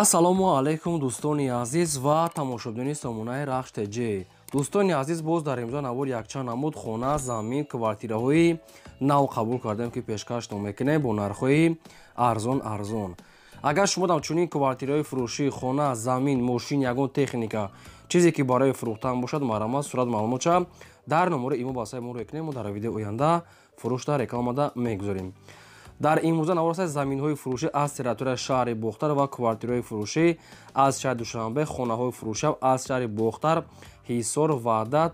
ассалому алайкум дӯстони азиз ва тамошобини сомонаи рахш дӯстони азиз боз дар имзо навор якчанд намуд хона замин квартираҳои нав қабул кардем ки пешкаш намекунем бо нархҳои арзон арзон агар шумо дамчунин квартираҳои фурӯшӣ хона замин мошин ягон техника чизе ки барои фурӯхтан бошад марама сурат маълумотша дар номури имо ба сай мурӯя кунем мо дар видеои оянда фурӯш дар реклама да мегузорем дар имрӯза навораста заминҳои фурӯшӣ аз территорияи шаҳри бохтар ва квартираҳои фурӯшӣ аз шаҳри душанбе хонаҳои фурӯшӣ аз шаҳри бохтар ҳисор ваҳдат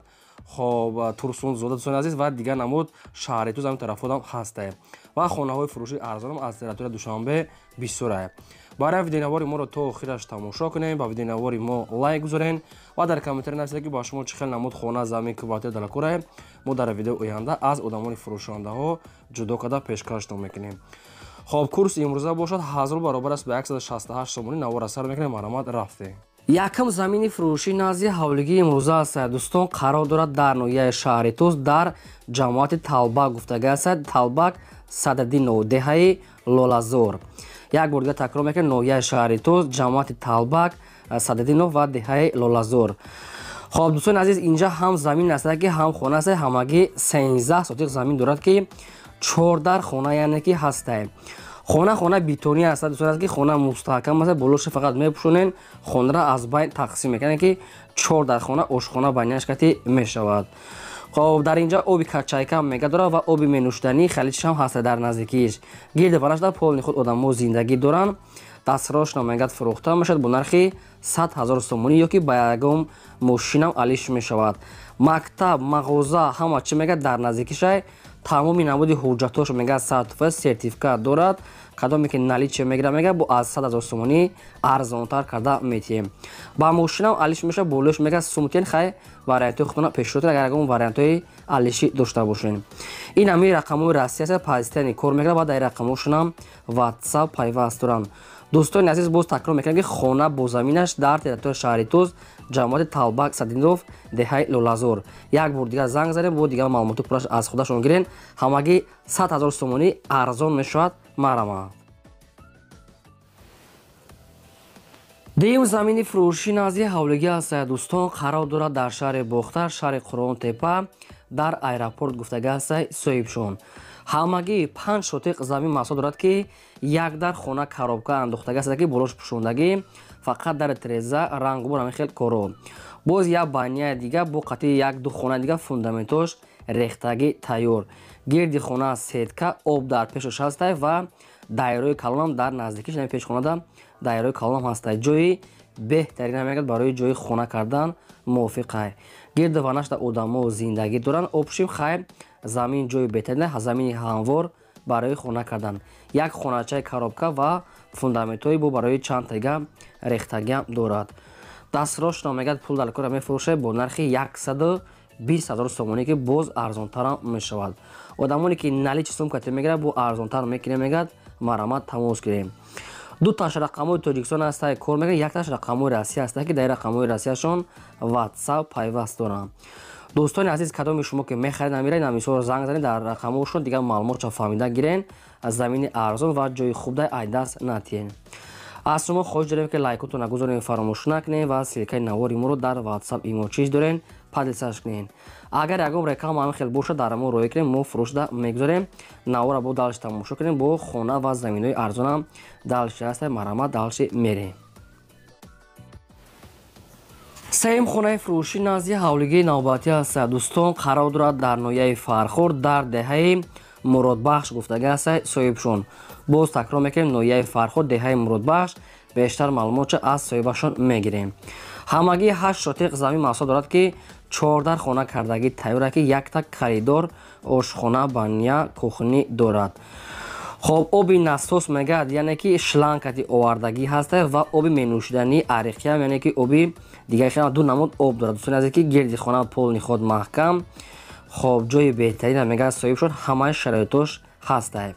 хоб турсунзода дӯстони азиз ва дигар намуд шаҳритуз ҳамин тарафҳо ҳам ҳастае ва хонаҳои фурӯшии арзонам аз территорияи душанбе бисёрае барои видеоинавори моро то охираш тамошо кунем ба видеоинавори мо лайк гузорен ва дар комментари навистед ки ба шумо чӣ хел намуд хона замин квартира далакурае мо дар видеои оянда аз одамони фурӯшандаҳо ҷудо карда пешкашто мекунем хоб курс имрӯза бошад ҳазор баробар аст ба 168 сомонӣ навора сар мекунем маромад рафте якам замини фурӯшӣ назди ҳавлигии имрӯза асаид дӯстон қарор дорад дар ноҳияи шаҳри тус дар ҷамоати талбак гуфтагӣ асаид талбак садади нодеҳаи лолазор як бор дига такрор мекунем ноҳияи шаҳри тус ҷамоати талбак э, сададинов ва деҳаи лолазор хоб дӯстони азиз инҷа ҳам замин аста ки ҳам хона аста ҳамагӣ сенздаҳ сотиқ замин дорад ки чордар хона яъне ки ҳастае хона хона битонӣ аста дӯстони ки хона мустаҳкам аста болоши фақат мепушонен хонаро аз байн тақсим мекунен ки чордар хона ошхона байнашкати мешавад хоб дар инҷо оби карчайкам мегадора ва оби менӯшданӣ халидшам ҳаста дар наздикиш гирди бараш дар полни худ одамҳо зиндагӣ доранд дастрош намегад фурӯхта мешавад бо нархи 100 ҳазор сомонӣ ёки ба ягон мошинам алиш мешавад мактаб мағоза ҳама чи мегӯяд дар наздикишай тамоми намуди ҳуҷҷатҳош мегӯяд сатфа сертификат дорад қадоме ки нали чи мегира мегӯяд бо аз сад ҳазор сумунӣ арзонтар карда метиҳем ба мошинам алиш меша болиш мегӯяд сумтен хай вариантҳои худона пешрӯт агар ягон вариантҳои алиши дошта бошен ин ҳамин рақамҳои расси аст пазитани кор мегӯяд ба дар ин рақамҳо шунам ватсап пайваст дорам дӯстони азиз боз такрор мекунам ки хона бо заминаш дар территорияи шаҳри туз ҷамоати талбак садинов деҳаи лолазор як бор дигар занг занем бо дигар маълумоти пураш аз худашон гирен ҳамагӣ 100 ҳазор сомонӣ арзон мешавад марама дуюм замини фурӯшӣ назди ҳавлагӣ аз саядӯстон қарор дорад дар шаҳри бохтар шаҳри қуронтепа дар аэропорт гуфтагаса соҳибшон ҳамагӣ панҷ шотиқ замин масъул дорад ки як дар хона коробка андохтагасадаки болош пӯшондагӣ фақат дар треза рангубор ҳамин хел коро боз як баняи дигар бо қатии як ду хона дигар фундаменташ рехтагӣ тайёр гирди хона сетка об дар пешу шастай ва дайрои калонам дар наздикиш ами пешхонада дайрои калом ҳастай ҷои беҳтарин ҳамеягад барои ҷои хона кардан мувофиқай гирду ванашта одамо зиндагӣ доранд опушим хайр замин ҷои беҳтарин замини ҳамвор барои хона кардан як хоначаи коробка ва фундаментҳои бо барои чандтага рехтагиам дорад дастрошно мегӯяд пул дар кора мефурӯшад бо нархи 120 ҳазор сомонӣ ки боз арзонтарам мешавад одамоне ки нали чи сумкати мегирад бо арзонтар мекунем мегӯяд марамат тамос гирем ду таш рақамҳои тоҷикистон ҳастае кор мекунад як таш рақамҳои россия ҳаста ки дар ин рақамҳои россияшон ватсап пайваст дорам дӯстони азиз кадоми шумо ки мехаред намеранд намисол занг занед дар рақамҳошон дигар маълумотша фаҳмида гирен замини арзон ва ҷои хубдаи айдаст натиен аз шумо хоҳиш дорем ки лайкотона гузорем фаромӯш накунем ва силкаи навори моро дар ватсап имо чиз дорен падлсаш кунед агар ягоб рекама ҳам хел боша дар мо рой кунем мо фурӯшда мегузорем навора бо далш тамошо кунем бо хона ва заминҳои арзонам далши аста марама далши мерем сеюм хонаи фурӯшӣ назди ҳавлигии навбатии аста дӯстон қарор дорад дар ноҳияи фархор дар деҳаи муродбахш гуфтага аста соҳибшон боз такрор мекунем ноҳияи фархор деҳаи муродбахш бештар маълумотша аз соҳибашон мегирем ҳамагии ҳашт шотиқ замин маҳсул дорад ки чордар хона кардагӣ тайёра ки якта коридор ошхона баня кухни дорад хоб оби насос мегӯяд яъне ки шланкати овардагӣ ҳаста ва оби менӯшидани ариқиам яъне ки оби дигаришаа ду намуд об дорад дусони азе ки гирди хона полни худ маҳкам хоб ҷои беҳтарина мегӯяд соҳиб шуд ҳамаи шароитош ҳастае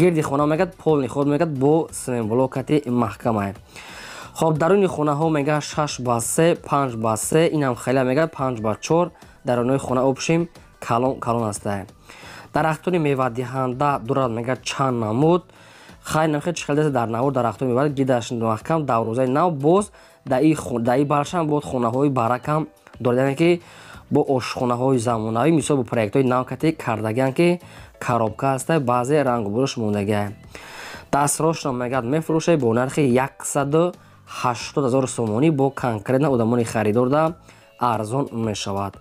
гирди хона мегӯяд полни худ мегӯяд бо сменблокати маҳкамае хоб даруни хонаҳо мегӯяд шаш ба се панҷ ба се инам хеле мегӯяд панҷ ба чор дарунои хона опушем калон аста дарахтони мевадиҳанда дурад мегӯяд чанд намуд хайнахечихелдеса дар навор дарахтон мевад гидаш маҳкам даврӯзаи нав боз даи баршам бод хонаҳои баракам доридане ки бо ошхонаҳои замонавӣ мисол бо проектҳои навкате кардагиан ки коробка аста баъзе рангубурш мондагия дастрошна мегӯяд мефурӯшед бо нархи яксаду 80000 сомонӣ бо конкретна одамони харидорда арзон мешавад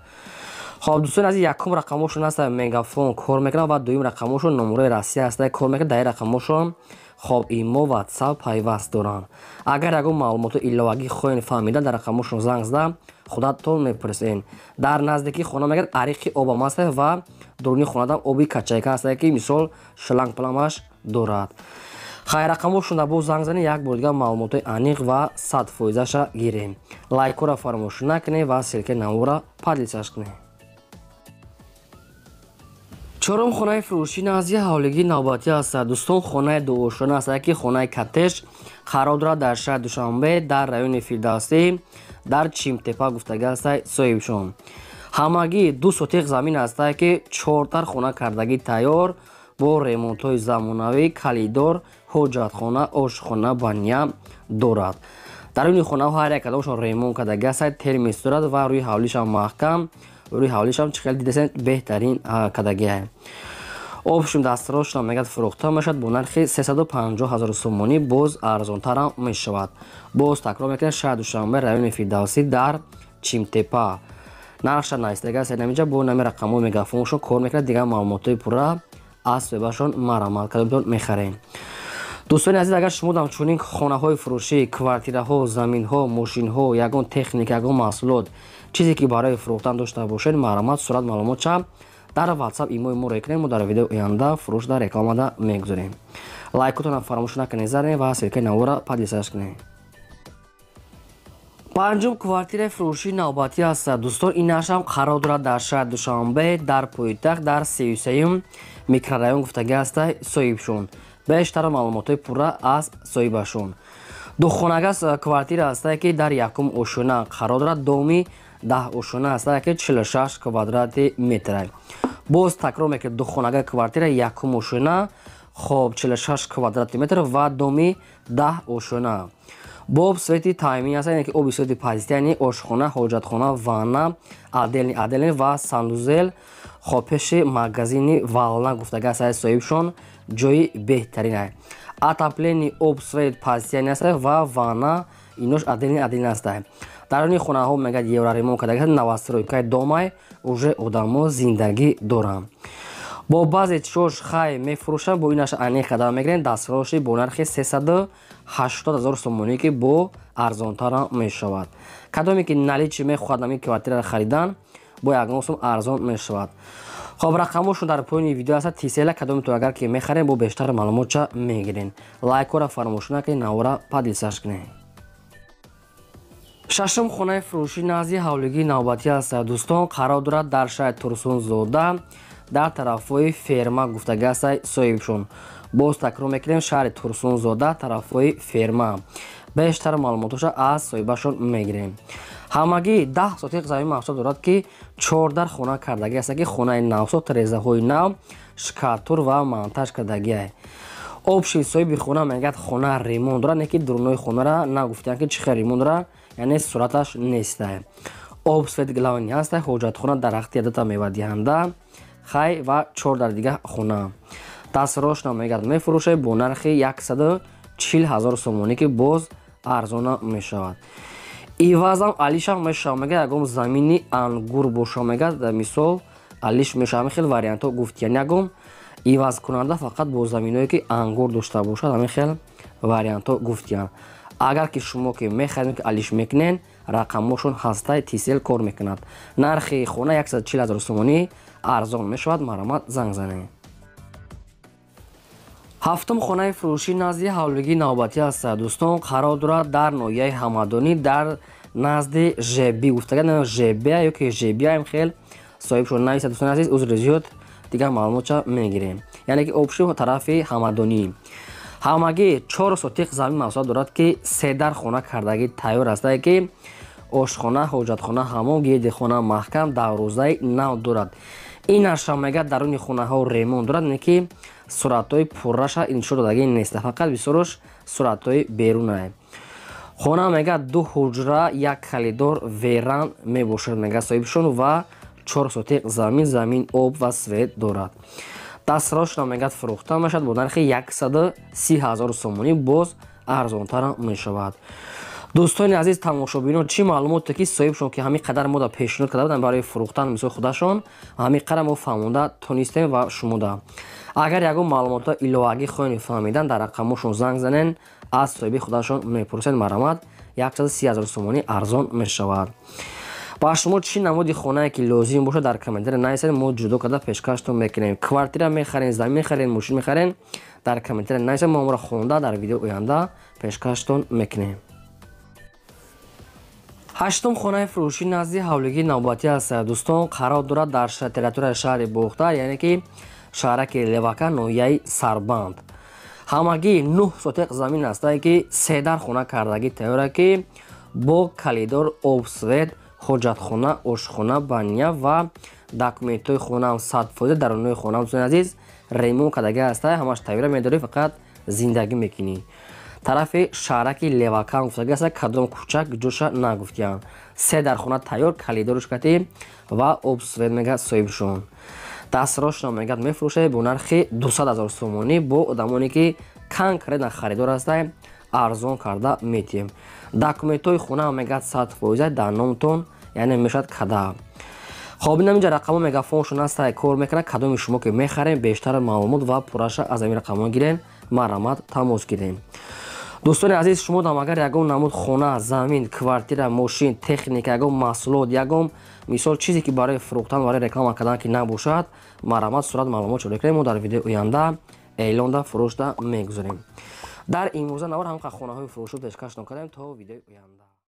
хоб дӯстони азиз якум рақамошон аста мегафон кор мекунад ва дуюм рақамошон номураи россия аста кор мекунад дар рақамошон хоб имо ватсап пайваст доранд агар ягон маълумото иловагӣ хоҳен фаҳмида дар рақамошон занг зда худатон мепурсед дар наздики хона мегӯяд ариқи обам аста ва дуруни хонада оби качайка аста ки мисол шлангпламаш дорад хайрақамо шуда бо зангзани як бор дигар маълумотои аниқ ва садфоизаша гирем лайкора фармош накунед ва селке намора падлисаш кунед чорум хонаи фурӯшӣ назди ҳавлиги навбатӣ аст дӯстон хонаи дуошона аст яке хонаи катеш қарор дорад дар шаҳр душанбе дар раёни фирдавсӣ дар чимтепа гуфтагӣ астай соҳибшон ҳамагӣ ду сотиқ замин аста ки чортар хона кардагӣ тайёр бо ремонтҳои замонавӣ калидор ҳоҷатхона ошхона баня дорад даруни хона ҳар як кадомашон ремон карда гасай термис дорад ва рӯи ҳавлишам маҳкам рӯи ҳавлишам чи хел дидасен беҳтарин кадагиа обшум дастрошна мегад фурӯхта мешавад бо нархи 350 ҳазор сомонӣ боз арзонтарам мешавад боз такрор мекунем шаҳр душанбе раёни фирдавсӣ дар чимтепа нархша наистага сенамиҷа бо нами рақамҳои мегафонашон кор мекунад дигар маълумотҳои пурра аз сӯҳбашон маромал кадомтон мехарем дӯстони азиз агар шумо дар чунин хонаҳои фурӯшӣ квартираҳо заминҳо мошинҳо ягон техника ягон маҳсулот чизе ки барои фурӯхтан дошта бошед маҳрамат сурат маълумот ча дар ватсап имои мо рекнем мо дар видеои оянда фурӯш дар рекламада мегузорем лайкотона фаромӯш накунед заре ва сиркаи навора падлисаш кунед панҷум квартираи фурӯшии навбатӣ аст дӯстон ин нашам қарор дорад дар шаҳри душанбе дар пойтахт дар сеюсеюм микрорайон гуфтагӣ ҳаста соҳибшон бештар маълумотҳои пурра аз соҳибашон духонагас квартира аст яке дар якум ошуна қарора доми даҳ ошуна аст яке 46 квадрати метра боз такрор мекунем духонага квартира якум ошуна хоб 46 квадрати метр ва доми даҳ ошуна боб сифати таъми аст яъне ки оби сифати пазитив яъне ошхона ҳоҷатхона ванна адели адели ва сандузел хопеши магазини вална гуфтага сай соҳибшон ҷои беҳтарин аст атаплени об сифати пазитив аст ва ванна инош адели адели аст дарони хонаҳо мегад евраремон кардага навастройка домай уже одамо зиндагӣ доранд бо баъзе чиҳош хай мефурӯшанд бо инаш анек қадам мегиранд дастфароши бо нархи 380 0 сомонӣ ки бо арзонтар мешавад кадоме ки наличи мехоҳад ҳамин квартираро харидан бо ягон сом арзон мешавад хоб рақамошон дар поёни видео аста тисела кадомето агар ки мехаред бо бештар маълумотша мегирен лайкҳоро фаромӯш накунед навора падилсаш кунед шашум хонаи фурӯшӣ назди ҳавлигии навбатӣ аст дӯстон қарор дорад дар шаҳри турсунзода дар тарафҳои ферма гуфтагасай соҳибшон боз такрор мекунем шаҳри турсунзода тарафҳои ферма бештар маълумотоша аз соҳибашон мегирем ҳамагӣ даҳ соти ғизавӣ маҳсулот дорад ки чордар хона кардагӣ аста ки хонаи навсо трезаҳои нав шкатур ва монтаж кардагиай обши соҳиби хона мегӯяд хона ремонт дорад неки дурнои хонара нагуфтиан ки чихе ремонт дора яъне сураташ нестай обсветглавни аста ҳоҷатхона дарахти адата мевадиҳанда хай ва чор дар дигар хона дастрошна мегард мефурӯшед бо нархи 140000 сомонӣ ки боз арзона мешавад ивазам алишам мешавам мегад ягом замини ангур бошам мегад мисол алиш мешавам хел вариантҳо гуфт яъне ягом ивазкунанда фақат бо заминое ки ангур дошта бошад ҳамин хел вариантҳо гуфтиян агар ки шумо ки мехаед ки алиш мекунед рақамошон ҳастай тисел кор мекунад нархи хона 140 000 сомонӣ арзон мешавад марҳамат занг занед ҳафтум хонаи фурӯшӣ назди ҳавлигӣ навбатӣ аст дӯстон қарор дорад дар ноҳияи ҳамадонӣ дар назди жеби гуфтаган жеба ёки жебиам хел соҳибшуда нависад дӯстони азиз узри зиёд дигар маълумотша мегирем яъне ки обшии тарафи ҳамадонӣ ҳамагӣ чор сотиқ замин мавсуат дорад ки седар хона кардагӣ тайёр аст дае ки ошхона ҳоҷатхона ҳамон гирди хона маҳкам дар рӯзаи нав дорад ин аршав мегӯяд даруни хонаҳо ремон дорад ки суратҳои пурраша иншо додагӣ нест фақат бисёрош суратҳои берунае хона мегӯяд ду ҳуҷра як калидор веран мебошад мегӯяд соҳибшон ва чор сотиқ замин замин об ва свет дорад дастрашна мегӯяд фурӯхта мешавад бо нархи 130 ҳазор сомонӣ боз арзонтар мешавад дӯстони азиз тамошобинон чӣ маълумоте ки соҳибшон ки ҳамин қадар мода пешниҳод карда буданд барои фурӯхтан мисои худашон ва ҳамин қадар мо фаҳмонда тонистем ва шумуда агар ягон маълумотро иловагӣ хоҳен фаҳмидан дар рақамошон занг занен аз соҳиби худашон мепурсед марҳамат 130000 сомонӣ арзон мешавад ба шумо чӣ намуди хонае ки лозим бошад дар комментарӣ нависед мо ҷудо карда пешкаштон мекунем квартира мехарен замин мехарен мошин мехарен дар комментарӣ нависед мо омро хонда дар видеои оянда пешкаштон мекунем ҳаштум хонаи фурӯшӣ назди ҳавлиги навбатӣ аз саҳдӯстон қарор дорад дар территорияи шаҳри бухтар яъне ки шаҳраки левака ноҳияи сарбанд ҳамагӣ нӯҳ сотиқ замин ҳастае ки седар хона кардагӣ тайёра ки бо калидор обсвет ҳоҷатхона ошхона баня ва документҳои хонаам садфоза дарунои хонаам сузани азиз ремон кардагӣ ҳастае ҳамаш тайёра медорӣ фақат зиндагӣ мекунӣ тарафи шаҳраки левакан гуфтагаса кадом кӯчак ҷӯша нагуфтиян се дархона тайёр калидорушкати ва обсуренега соҳибшон дастрошна мегад мефурӯша бо нархи 200 0 сомонӣ бо одамоне ки конкретна харидор ҳастай арзон карда метием документҳои хона мегад сад фоиза дар номтон яъне мешавад када хоб ин ҳамина рақамо мегафоншон ҳастай кор мекунад кадоми шумо ки мехарем бештар маълумот ва пурраша аз ҳамин рақамо гирем марамат тамос гирем дӯстони азиз шумо дам агар ягон намуд хона замин квартира мошин техника ягон маҳсулот ягон мисол чизе ки барои фурӯхтан барои реклама кардан ки набошад марамат сурат маълумот ҷори кардем мо дар видеои оянда эълонда фурӯшда мегузорем дар имрӯза навар ҳамқа хонаҳои фурӯшро пешкаш нокардем то видеои оянда